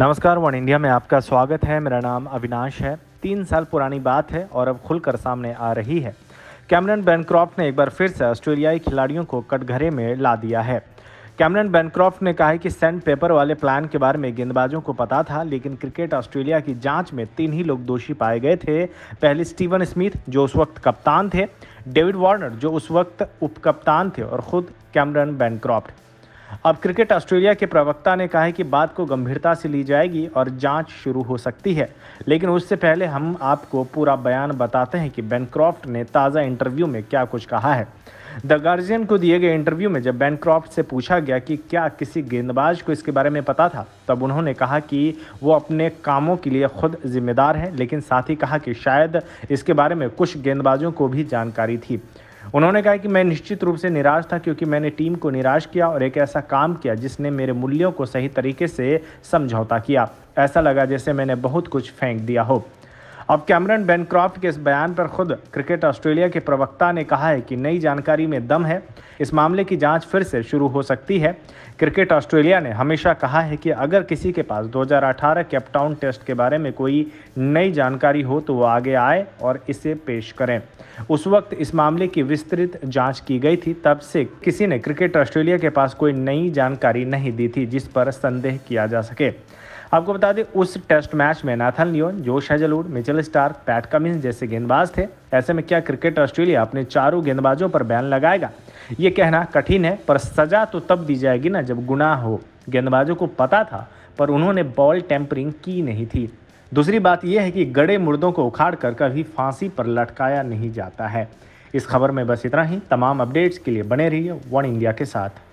नमस्कार one India में आपका स्वागत है मेरा नाम अविनाश है तीन साल पुरानी बात है और अब खुलकर सामने आ रही है कैमरन बैनक्रॉफ्ट ने एक बार फिर से ऑस्ट्रेलियाई खिलाड़ियों को कटघरे में ला दिया है कैमरन बैनक्रॉफ्ट ने कहा है कि सेंट पेपर वाले प्लान के बारे में गेंदबाजों को पता था लेकिन क्रिकेट ऑस्ट्रेलिया की जांच में तीन ही लोग दोषी पाए गए थे पहले स्टीवन स्मिथ जो उस वक्त कप्तान थे डेविड वार्नर जो उस वक्त उपकप्तान थे और खुद कैमरन बैनक्रॉफ्ट अब क्रिकेट ऑस्ट्रेलिया के प्रवक्ता ने कहा है कि बात को गंभीरता से ली जाएगी और जांच शुरू हो सकती है लेकिन उससे पहले हम आपको पूरा बयान बताते हैं कि बैनक्रॉफ्ट ने ताज़ा इंटरव्यू में क्या कुछ कहा है द गार्जियन को दिए गए इंटरव्यू में जब बैनक्रॉफ्ट से पूछा गया कि क्या किसी गेंदबाज को इसके बारे में पता था तब उन्होंने कहा कि वो अपने कामों के लिए खुद जिम्मेदार हैं लेकिन साथ ही कहा कि शायद इसके बारे में कुछ गेंदबाजों को भी जानकारी थी उन्होंने कहा कि मैं निश्चित रूप से निराश था क्योंकि मैंने टीम को निराश किया और एक ऐसा काम किया जिसने मेरे मूल्यों को सही तरीके से समझौता किया ऐसा लगा जैसे मैंने बहुत कुछ फेंक दिया हो अब कैमरन बेनक्रॉफ्ट के इस बयान पर खुद क्रिकेट ऑस्ट्रेलिया के प्रवक्ता ने कहा है कि नई जानकारी में दम है इस मामले की जांच फिर से शुरू हो सकती है क्रिकेट ऑस्ट्रेलिया ने हमेशा कहा है कि अगर किसी के पास 2018 कैपटाउन टेस्ट के बारे में कोई नई जानकारी हो तो वो आगे आए और इसे पेश करें उस वक्त इस मामले की विस्तृत जांच की गई थी तब से किसी ने क्रिकेट ऑस्ट्रेलिया के पास कोई नई जानकारी नहीं दी थी जिस पर संदेह किया जा सके आपको बता दें उस टेस्ट मैच में Nathan Lyon Josh Hazlewood Mitchell middle Starc Pat Cummins जैसे गेंदबाज थे ऐसे में क्या क्रिकेट ऑस्ट्रेलिया अपने चारों गेंदबाजों पर बैन लगाएगा ये कहना कठिन है पर सजा तो तब दी जाएगी ना जब गुना हो गेंदबाजों को पता था पर उन्होंने बॉल टेम्परिंग की नहीं थी दूसरी बात यह है कि गड़े मुर्दों को उखाड़ कर कभी फांसी पर लटकाया नहीं जाता है इस खबर में बस इतना ही तमाम अपडेट्स के लिए बने रहिए वन इंडिया के साथ